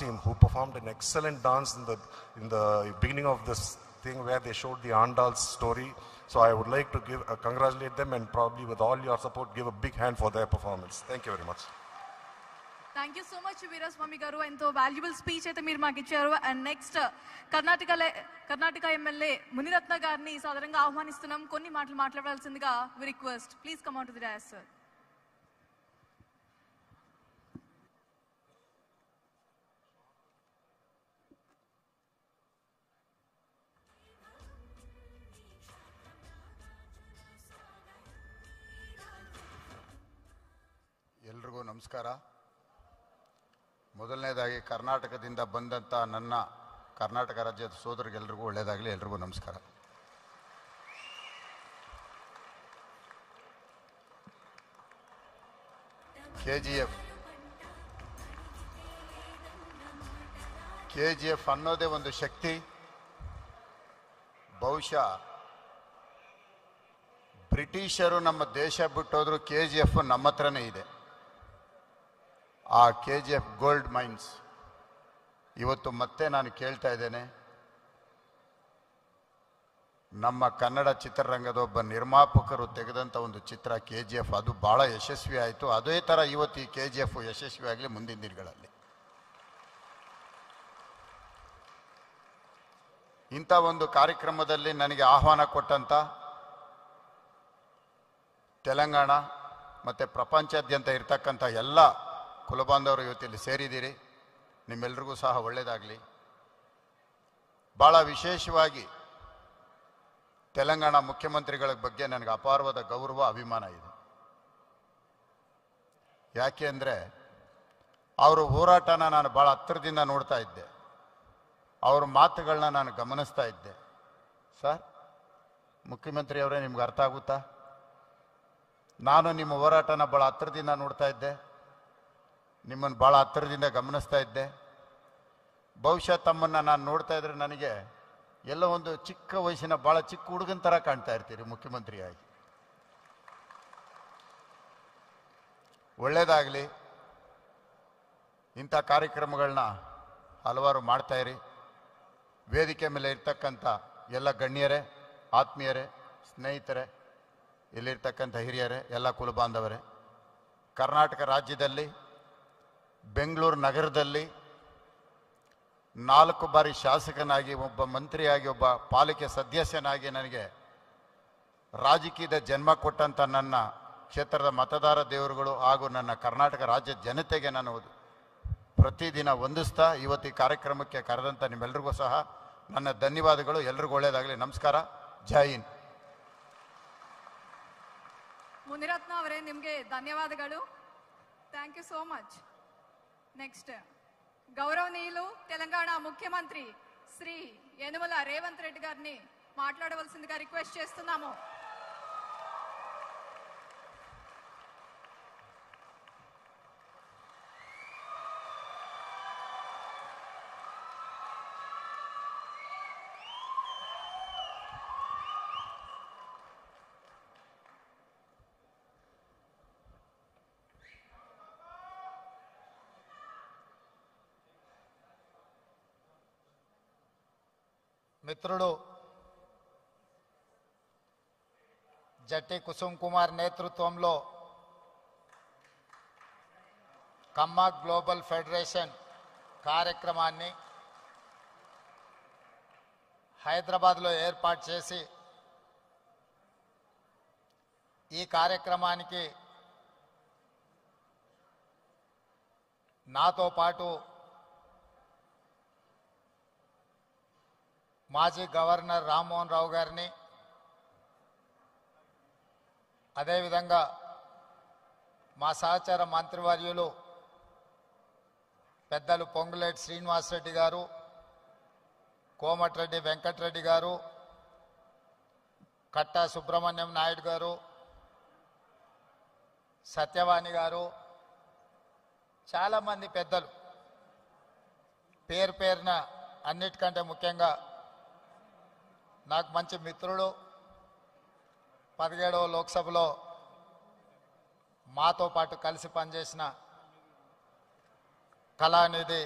team who performed an excellent dance in the in the beginning of this thing where they showed the Andal's story. So I would like to give uh, congratulate them and probably with all your support, give a big hand for their performance. Thank you very much. Thank you so much, Viras Swami and the valuable speech at the Mir Magicharu. And next, uh, Karnataka, Karnataka MLA, Muniratna Garni, Sadaranga Ahmanistanam, Koni Matal Matlavals in the Ga, we request. Please come out of the dais, ನಮಸ್ಕಾರ ಮೊದಲನೇದಾಗಿ ಕರ್ನಾಟಕದಿಂದ ಬಂದಂಥ ನನ್ನ ಕರ್ನಾಟಕ ರಾಜ್ಯದ ಸೋದರಿಗೆಲ್ಲರಿಗೂ ಒಳ್ಳೆಯದಾಗಲಿ ಎಲ್ರಿಗೂ ನಮಸ್ಕಾರ K G F K G F ಅನ್ನೋದೇ ಒಂದು ಶಕ್ತಿ ಬಹುಶಃ ಬ್ರಿಟಿಷರು ನಮ್ಮ ದೇಶ ಬಿಟ್ಟೋದ್ರು ಕೆ ಜಿ ಎಫ್ ನಮ್ಮ ಹತ್ರನೇ ಇದೆ ಆ K G F gold mines ಇವತ್ತು ಮತ್ತೆ ನಾನು ಕೇಳ್ತಾ ಇದ್ದೇನೆ ನಮ್ಮ ಕನ್ನಡ ಚಿತ್ರರಂಗದ ಒಬ್ಬ ನಿರ್ಮಾಪಕರು ತೆಗೆದಂಥ ಒಂದು ಚಿತ್ರ ಕೆ ಜಿ ಎಫ್ ಅದು ಭಾಳ ಯಶಸ್ವಿ ಆಯಿತು ಅದೇ ಥರ ಇವತ್ತು ಈ ಕೆ ಜಿ ಎಫ್ ಯಶಸ್ವಿ ಆಗಲಿ ಮುಂದಿನ ದಿನಗಳಲ್ಲಿ ಇಂಥ ಒಂದು ಕಾರ್ಯಕ್ರಮದಲ್ಲಿ ನನಗೆ ಆಹ್ವಾನ ಕೊಟ್ಟಂಥ ತೆಲಂಗಾಣ ಮತ್ತು ಪ್ರಪಂಚಾದ್ಯಂತ ಇರತಕ್ಕಂಥ ಎಲ್ಲ ಕುಲಬಾಂಧವರು ಇವತ್ತಿಲ್ಲಿ ಸೇರಿದ್ದೀರಿ ನಿಮ್ಮೆಲ್ರಿಗೂ ಸಹ ಒಳ್ಳೆಯದಾಗಲಿ ಭಾಳ ವಿಶೇಷವಾಗಿ ತೆಲಂಗಾಣ ಮುಖ್ಯಮಂತ್ರಿಗಳ ಬಗ್ಗೆ ನನಗೆ ಅಪಾರವಾದ ಗೌರವ ಅಭಿಮಾನ ಇದೆ ಯಾಕೆ ಅಂದರೆ ಅವರ ಹೋರಾಟನ ನಾನು ಭಾಳ ಹತ್ತಿರದಿಂದ ನೋಡ್ತಾ ಇದ್ದೆ ಅವ್ರ ಮಾತುಗಳನ್ನ ನಾನು ಗಮನಿಸ್ತಾ ಇದ್ದೆ ಸರ್ ಮುಖ್ಯಮಂತ್ರಿಯವರೇ ನಿಮ್ಗೆ ಅರ್ಥ ಆಗುತ್ತಾ ನಾನು ನಿಮ್ಮ ಹೋರಾಟನ ಭಾಳ ಹತ್ತಿರದಿಂದ ನೋಡ್ತಾ ಇದ್ದೆ ನಿಮ್ಮನ್ನು ಭಾಳ ಹತ್ತಿರದಿಂದ ಗಮನಿಸ್ತಾ ಇದ್ದೆ ಬಹುಶಃ ತಮ್ಮನ್ನು ನಾನು ನೋಡ್ತಾ ಇದ್ರೆ ನನಗೆ ಎಲ್ಲ ಒಂದು ಚಿಕ್ಕ ವಯಸ್ಸಿನ ಭಾಳ ಚಿಕ್ಕ ಹುಡುಗನ ಥರ ಕಾಣ್ತಾ ಇರ್ತೀರಿ ಮುಖ್ಯಮಂತ್ರಿಯಾಗಿ ಒಳ್ಳೆಯದಾಗಲಿ ಇಂಥ ಕಾರ್ಯಕ್ರಮಗಳನ್ನ ಹಲವಾರು ಇರಿ ವೇದಿಕೆ ಮೇಲೆ ಇರ್ತಕ್ಕಂಥ ಎಲ್ಲ ಗಣ್ಯರೇ ಆತ್ಮೀಯರೇ ಸ್ನೇಹಿತರೇ ಇಲ್ಲಿರ್ತಕ್ಕಂಥ ಹಿರಿಯರೇ ಎಲ್ಲ ಕುಲಬಾಂಧವರೇ ಕರ್ನಾಟಕ ರಾಜ್ಯದಲ್ಲಿ ಬೆಂಗಳೂರು ನಗರದಲ್ಲಿ ನಾಲ್ಕು ಬಾರಿ ಶಾಸಕನಾಗಿ ಒಬ್ಬ ಮಂತ್ರಿಯಾಗಿ ಒಬ್ಬ ಪಾಲಿಕೆ ಸದಸ್ಯನಾಗಿ ನನಗೆ ರಾಜಕೀಯದ ಜನ್ಮ ಕೊಟ್ಟಂಥ ನನ್ನ ಕ್ಷೇತ್ರದ ಮತದಾರ ದೇವರುಗಳು ಹಾಗೂ ನನ್ನ ಕರ್ನಾಟಕ ರಾಜ್ಯ ಜನತೆಗೆ ನಾನು ಪ್ರತಿದಿನ ಹೊಂದಿಸ್ತಾ ಇವತ್ತು ಈ ಕಾರ್ಯಕ್ರಮಕ್ಕೆ ಕರೆದಂಥ ನಿಮ್ಮೆಲ್ಲರಿಗೂ ಸಹ ನನ್ನ ಧನ್ಯವಾದಗಳು ಎಲ್ರಿಗೂ ಒಳ್ಳೆಯದಾಗಲಿ ನಮಸ್ಕಾರ ಜೈ ಹಿಂದ್ ಮುನಿರತ್ನ ಅವರೇ ನಿಮಗೆ ಧನ್ಯವಾದಗಳು thank you so much next గౌరవనీయులు తెలంగాణ ముఖ్యమంత్రి శ్రీ యనుమల రేవంత్ రెడ్డి గారిని మాట్లాడవలసిందిగా రిక్వెస్ట్ చేస్తున్నాము మిత్రుడు జట్టి కుసుమ్ కుమార్ నేతృత్వంలో కమ్మ గ్లోబల్ ఫెడరేషన్ కార్యక్రమాన్ని హైదరాబాద్లో ఏర్పాటు చేసి ఈ కార్యక్రమానికి నాతో పాటు మాజీ గవర్నర్ రామ్మోహన్ రావు గారిని అదేవిధంగా మా సహచార మంత్రివర్యులు పెద్దలు పొంగులేటి శ్రీనివాసరెడ్డి గారు కోమటిరెడ్డి వెంకటరెడ్డి గారు కట్టా సుబ్రహ్మణ్యం నాయుడు గారు సత్యవాణి గారు చాలామంది పెద్దలు పేరు పేరున అన్నిటికంటే ముఖ్యంగా నాకు మంచి మిత్రుడు పదిహేడవ లోక్సభలో మాతో పాటు కలిసి పనిచేసిన కళానిధి